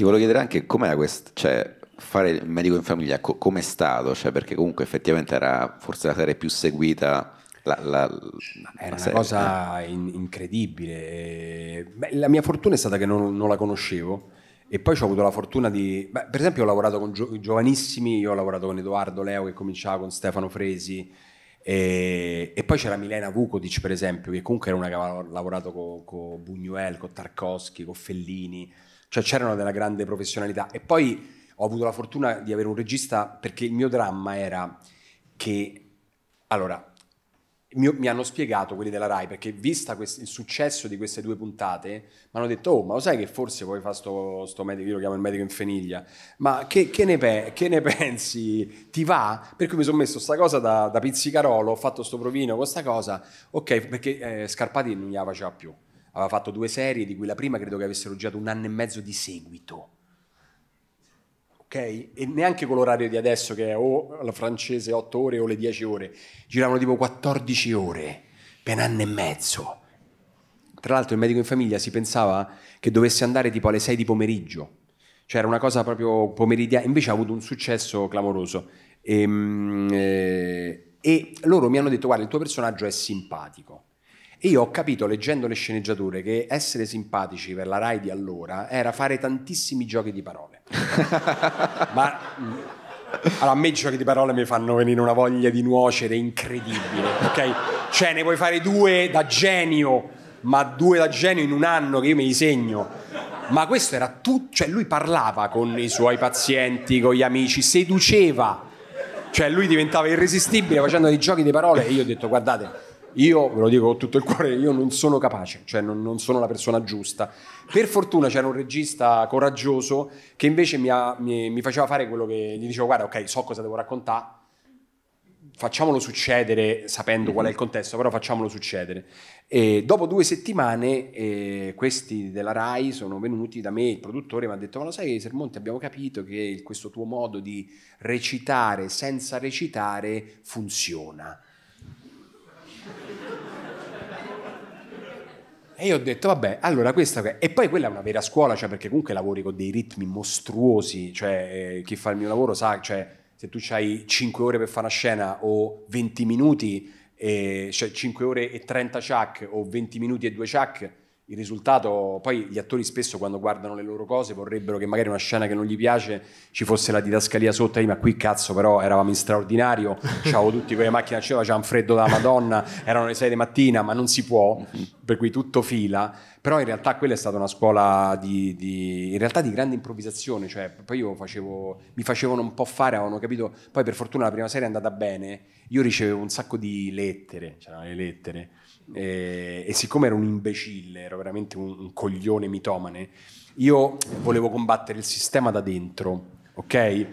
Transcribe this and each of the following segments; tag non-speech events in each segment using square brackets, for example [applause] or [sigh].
Ti volevo chiedere anche com'era questo, cioè, fare il medico in famiglia, co- com'è stato? Cioè, perché comunque effettivamente era forse la serie più seguita. La, la, era la serie, una cosa eh? in- incredibile. Beh, la mia fortuna è stata che non, non la conoscevo. E poi ho avuto la fortuna di. Beh, per esempio, ho lavorato con gio- giovanissimi, io ho lavorato con Edoardo Leo che cominciava con Stefano Fresi. E, e poi c'era Milena Vukodic, per esempio, che comunque era una che aveva lavorato con co Buñuel, con Tarkovsky, con Fellini cioè c'erano della grande professionalità. E poi ho avuto la fortuna di avere un regista perché il mio dramma era che, allora, mi, mi hanno spiegato quelli della RAI perché vista quest- il successo di queste due puntate mi hanno detto oh ma lo sai che forse vuoi fare sto, sto medico io lo chiamo il medico in feniglia ma che, che, ne, pe- che ne, [laughs] pensi ti va? per cui mi sono messo sta cosa da, da pizzicarolo ho fatto sto provino con sta cosa ok perché eh, Scarpati non gliela faceva più aveva fatto due serie, di cui la prima credo che avessero girato un anno e mezzo di seguito. Okay? E neanche con l'orario di adesso che è o la francese 8 ore o le 10 ore, giravano tipo 14 ore per un anno e mezzo. Tra l'altro il medico in famiglia si pensava che dovesse andare tipo alle 6 di pomeriggio, cioè era una cosa proprio pomeridiana, invece ha avuto un successo clamoroso. E, ehm, eh, e loro mi hanno detto guarda il tuo personaggio è simpatico e io ho capito leggendo le sceneggiature che essere simpatici per la Rai di allora era fare tantissimi giochi di parole. [laughs] Ma allora, a me i giochi di parole mi fanno venire una voglia di nuocere incredibile, ok? Cioè, ne puoi fare due da genio, ma due da genio in un anno che io mi disegno. Ma questo era tutto, cioè lui parlava con i suoi pazienti, con gli amici, seduceva. Cioè lui diventava irresistibile facendo dei giochi di parole e io ho detto guardate, io ve lo dico con tutto il cuore, io non sono capace, cioè non, non sono la persona giusta. Per fortuna c'era un regista coraggioso che invece mi, ha, mi, mi faceva fare quello che gli dicevo, guarda, ok, so cosa devo raccontare, facciamolo succedere sapendo qual è il mhm. contesto, però facciamolo succedere. E dopo due settimane eh, questi della RAI sono venuti da me, il produttore mi ha detto, ma lo sai Sermonte, abbiamo capito che questo tuo modo di recitare senza recitare funziona E io ho detto, vabbè, allora questa... E poi quella è una vera scuola, cioè perché comunque lavori con dei ritmi mostruosi, cioè eh, chi fa il mio lavoro sa, cioè se tu hai 5 ore per fare una scena o 20 minuti, eh, cioè 5 ore e 30 chuck o 20 minuti e 2 chuck, il risultato, poi gli attori spesso quando guardano le loro cose vorrebbero che magari una scena che non gli piace ci fosse la didascalia sotto, eh, ma qui cazzo però eravamo in straordinario, c'avevo tutti con macchine a cielo, c'era un freddo da madonna, erano le 6 di mattina, ma non si può, per cui tutto fila, però in realtà quella è stata una scuola di, di, di grande improvvisazione, cioè poi io facevo, mi facevano un po' fare, avevano capito, poi per fortuna la prima serie è andata bene, io ricevevo un sacco di lettere, c'erano le lettere, e, eh, e, siccome ero un imbecille, ero veramente un, un, coglione mitomane, io volevo combattere il sistema da dentro, ok?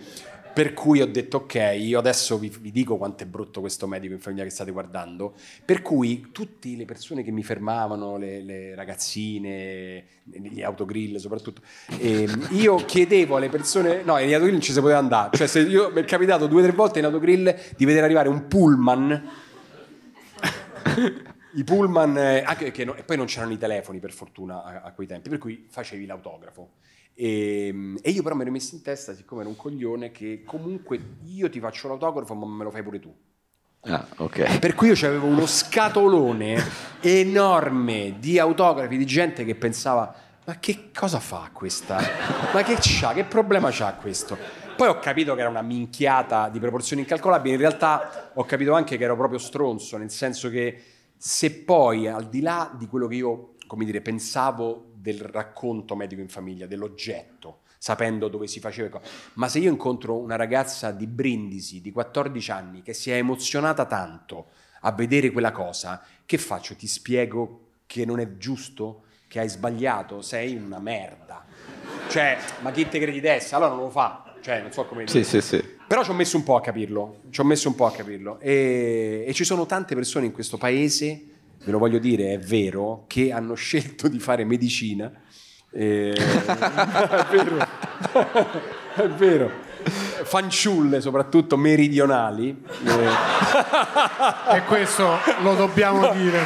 Per cui ho detto, ok, io adesso vi, vi dico quanto è brutto questo medico in famiglia che state guardando. Per cui tutte le persone che mi fermavano, le, le ragazzine, gli autogrill soprattutto, ehm, io chiedevo alle persone, no, in autogrill non ci si poteva andare. Cioè, se io, mi è capitato due o tre volte in autogrill di vedere arrivare un pullman i pullman, eh, anche ah, perché no, e poi non c'erano i telefoni per fortuna a, a quei tempi, per cui facevi l'autografo. E, ehm, e, io però mi ero messo in testa, siccome ero un coglione, che comunque io ti faccio l'autografo ma me lo fai pure tu. Ah, okay. Eh, per cui io avevo uno scatolone enorme di autografi di gente che pensava ma che cosa fa questa? Ma che c'ha? Che problema c'ha questo? Poi ho capito che era una minchiata di proporzioni incalcolabili, in realtà ho capito anche che ero proprio stronzo, nel senso che se poi, al di là di quello che io, come dire, pensavo del racconto medico in famiglia, dell'oggetto, sapendo dove si faceva, ma se io incontro una ragazza di Brindisi, di 14 anni, che si è emozionata tanto a vedere quella cosa, che faccio? Ti spiego che non è giusto? Che hai sbagliato? Sei una merda. Cioè, ma chi te credi di essere? Allora non lo fa. Cioè, non so come... Sì, sì, sì. Però ci ho messo un po' a capirlo, ci ho messo un po' a capirlo. E, e ci sono tante persone in questo paese, ve lo voglio dire, è vero, che hanno scelto di fare medicina. E... [laughs] è vero, [laughs] è vero. Fanciulle, soprattutto meridionali. e questo lo dobbiamo [laughs] dire.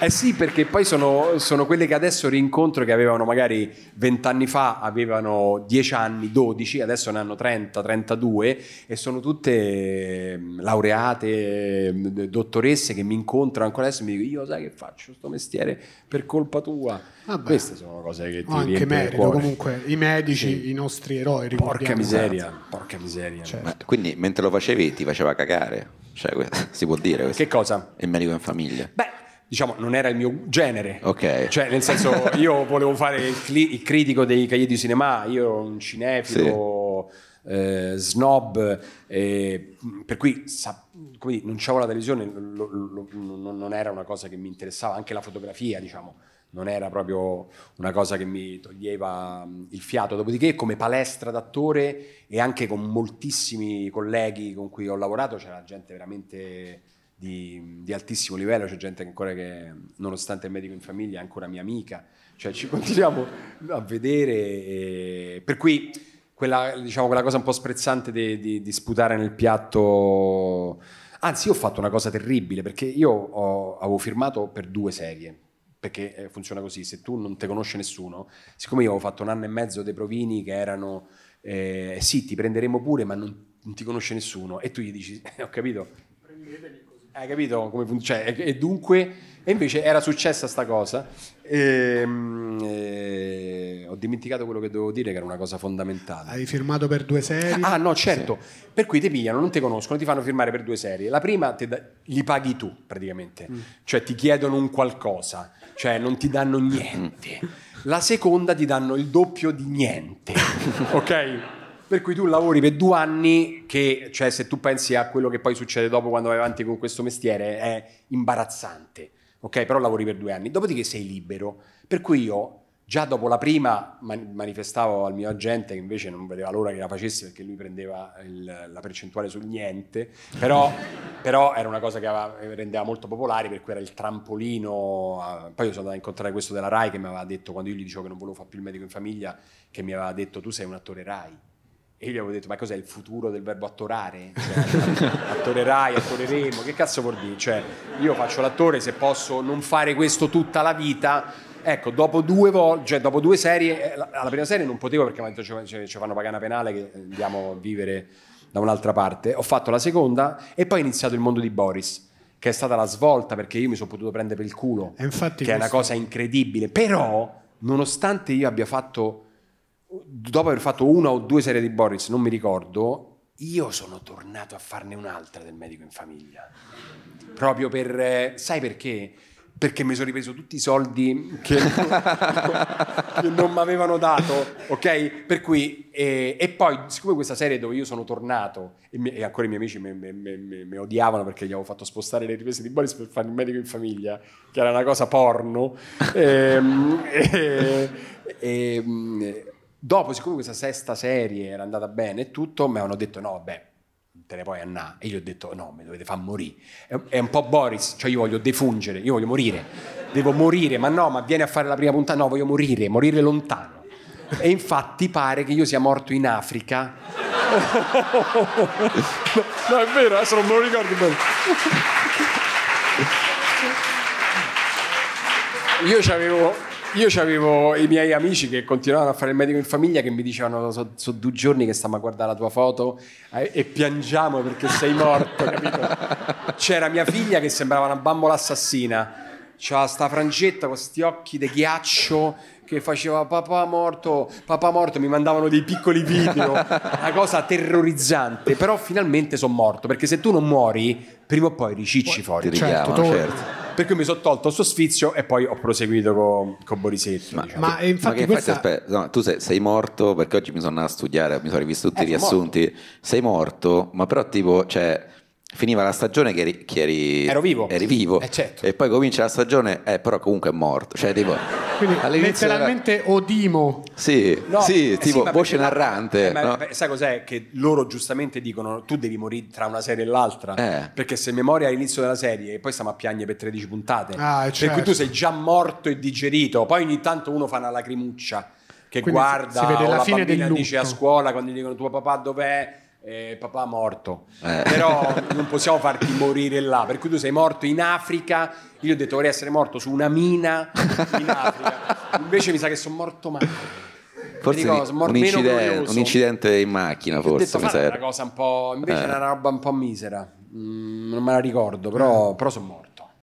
Eh sì, perché poi sono, sono, quelle che adesso rincontro che avevano magari vent'anni fa, avevano 10 anni, 12, adesso ne hanno 30, 32 e sono tutte ehm, laureate, ehm, dottoresse che mi incontrano ancora adesso e mi dicono io sai che faccio questo mestiere per colpa tua. Vabbè. Queste sono cose che ti riempiono anche merito, comunque i medici, sì. i nostri eroi. Porca miseria, certo. porca miseria. Certo. quindi mentre lo facevi ti faceva cagare, cioè, [laughs] si può dire questo. Che cosa? Il medico in famiglia. Beh, diciamo, non era il mio genere. Okay. Cioè, nel senso, [laughs] io volevo fare il, cli- il critico dei cahiers di cinema, io ero un cinefilo, sì. eh, snob, eh, per cui sa- dire, non c'avevo la televisione, lo, lo, lo, non era una cosa che mi interessava, anche la fotografia, diciamo. Non era proprio una cosa che mi toglieva mm, il fiato. Dopodiché, come palestra d'attore e anche con moltissimi colleghi con cui ho lavorato, c'era gente veramente di, di, altissimo livello, c'è gente ancora che nonostante il medico in famiglia è ancora mia amica, cioè ci [laughs] continuiamo a vedere, e... per cui quella, diciamo, quella, cosa un po' sprezzante di, di, di, sputare nel piatto, anzi io ho fatto una cosa terribile perché io ho, avevo firmato per due serie, perché eh, funziona così, se tu non te conosce nessuno, siccome io avevo fatto un anno e mezzo dei provini che erano eh, sì ti prenderemo pure ma non, non ti conosce nessuno e tu gli dici [laughs] ho capito prendetemi hai capito come funziona? Cioè, e dunque, e invece era successa sta cosa. E, ehm, e, eh, ho dimenticato quello che dovevo dire, che era una cosa fondamentale. Hai firmato per due serie? Ah, no, certo. Sì. Per cui ti pigliano, non ti conoscono, ti fanno firmare per due serie. La prima da, li paghi tu, praticamente. Mm. Cioè, ti chiedono un qualcosa, cioè, non ti danno niente. La seconda ti danno il doppio di niente, [laughs] ok? Per cui tu lavori per due anni che, cioè, se tu pensi a quello che poi succede dopo quando vai avanti con questo mestiere, è imbarazzante. Ok, però lavori per due anni, dopodiché sei libero. Per cui io già dopo la prima manifestavo al mio agente che invece non vedeva l'ora che la facesse perché lui prendeva il, la percentuale sul niente, però, [laughs] però era una cosa che aveva, rendeva molto popolare per cui era il trampolino, a... poi io sono andato a incontrare questo della RAI che mi aveva detto quando io gli dicevo che non volevo fare più il medico in famiglia, che mi aveva detto tu sei un attore RAI. E io gli avevo detto, ma cos'è il futuro del verbo attorare? Cioè, attorerai, attoreremo, che cazzo vuol dire? Cioè, io faccio l'attore, se posso non fare questo tutta la vita, Ecco, dopo due, vo- cioè, dopo due serie, eh, la, alla prima serie non potevo perché mi hanno ci, ci fanno pagare una penale che eh, andiamo a vivere da un'altra parte. Ho fatto la seconda e poi è iniziato il mondo di Boris, che è stata la svolta perché io mi sono potuto prendere per il culo, che questo... è una cosa incredibile. Però, nonostante io abbia fatto dopo aver fatto una o due serie di Boris, non mi ricordo, io sono tornato a farne un'altra del medico in famiglia. Proprio per... Eh, sai perché? Perché mi sono ripreso tutti i soldi che, [laughs] che non mi avevano dato, ok? Per cui... Eh, e poi, siccome questa serie dove io sono tornato, e, mi, e ancora i miei amici mi odiavano perché gli avevo fatto spostare le riprese di Boris per fare il medico in famiglia, che era una cosa porno, [laughs] ehm, [laughs] e, e, Dopo, siccome questa sesta serie era andata bene e tutto, mi hanno detto no, vabbè, te ne puoi andare. E io ho detto no, mi dovete far morire. È, un po' Boris, cioè io voglio defungere, io voglio morire. Devo morire, ma no, ma vieni a fare la prima puntata. No, voglio morire, morire lontano. E infatti pare che io sia morto in Africa. no, no, è vero, adesso non me lo ricordo bene. Io ci avevo io avevo i miei amici che continuavano a fare il medico in famiglia che mi dicevano sono so due giorni che stiamo a guardare la tua foto e, eh, e piangiamo perché sei morto, capito? C'era mia figlia che sembrava una bambola assassina. c'era sta frangetta con questi occhi di ghiaccio che faceva papà morto, papà morto, mi mandavano dei piccoli video, una cosa terrorizzante, però finalmente sono morto, perché se tu non muori, prima o poi ricicci fuori. Certo, richiamo, certo per cui mi sono tolto il suo sfizio e poi ho proseguito con, con Borisetto. Ma, diciamo. ma infatti, ma infatti questa... aspetta, no, tu sei, sei, morto perché oggi mi sono andato a studiare, mi sono rivisto tutti eh, i riassunti. Morto. Sei morto, ma però tipo, cioè finiva la stagione che eri, che eri, ero vivo, eri vivo. Eh, certo. e poi comincia la stagione eh, però comunque è morto cioè, tipo, letteralmente era... Odimo sì, no, sì eh, tipo sì, voce eh, narrante eh, ma, no? ma, sai cos'è che loro giustamente dicono tu devi morire tra una serie e l'altra eh. perché se memoria all'inizio della serie e poi stiamo a piangere per 13 puntate ah, certo. per cui tu certo. sei già morto e digerito poi ogni tanto uno fa una lacrimuccia che Quindi guarda si vede la, la fine bambina dice a scuola quando gli dicono tuo papà dov'è eh, papà morto, eh. però non possiamo farti morire là, per cui tu sei morto in Africa, io ho detto vorrei essere morto su una mina in [laughs] Africa, invece mi sa che sono morto male. Forse dico, un, incidente, un, incidente, in macchina, forse. Ho detto, mi una cosa un po', invece eh. una roba un po' misera, mm, non me la ricordo, però, eh. però sono morto.